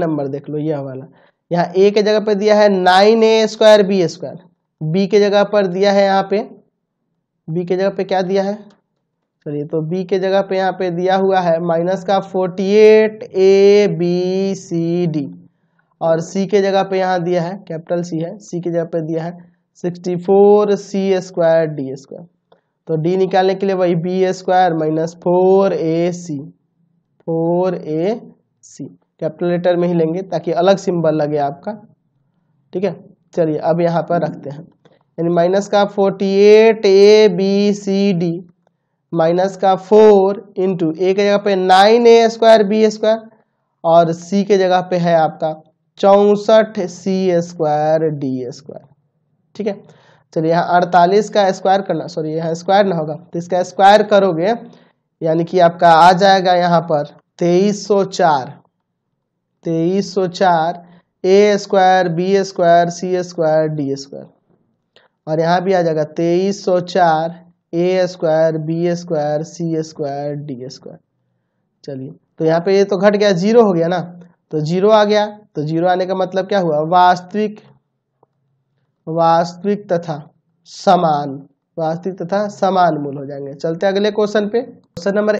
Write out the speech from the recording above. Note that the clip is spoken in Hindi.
नंबर देख लो यह वाला यहाँ ए के जगह पर दिया है nine A square B square B के जगह पर दिया है यहाँ पे बी के जगह पे क्या दिया है चलिए तो बी के जगह पे यहाँ पे दिया हुआ है माइनस का forty eight A B C D और सी के जगह पे यहाँ दिया है कैपिटल सी है सी के जगह पे दिया है sixty four C square D square तो डी निकालने के लिए वही B square minus four A C four A C capital letter में ही लेंगे ताकि अलग सिंबल लगे आपका ठीक है चलिए अब यहाँ पर रखते हैं यानी माइनस का forty eight A B C D minus का फोर इंटू ए के जगह पे nine A square B square और सी के जगह पे है आपका चौंसठ सी स्क्वायर डी स्क्वायर ठीक है चलिए यहाँ अड़तालीस का स्क्वायर करना सॉरी यहाँ स्क्वायर ना होगा तो इसका स्क्वायर करोगे यानी कि आपका आ जाएगा यहाँ पर तेईस सौ चार तेईस सौ चार A square B square C square D square और यहाँ भी आ जाएगा तेईस सौ चार A square B square C square D square चलिए तो यहाँ पे ये तो घट गया जीरो हो गया ना तो जीरो आ गया तो जीरो आने का मतलब क्या हुआ वास्तविक वास्तविक तथा समान वास्तविक तथा समान मूल हो जाएंगे चलते अगले क्वेश्चन पे क्वेश्चन नंबर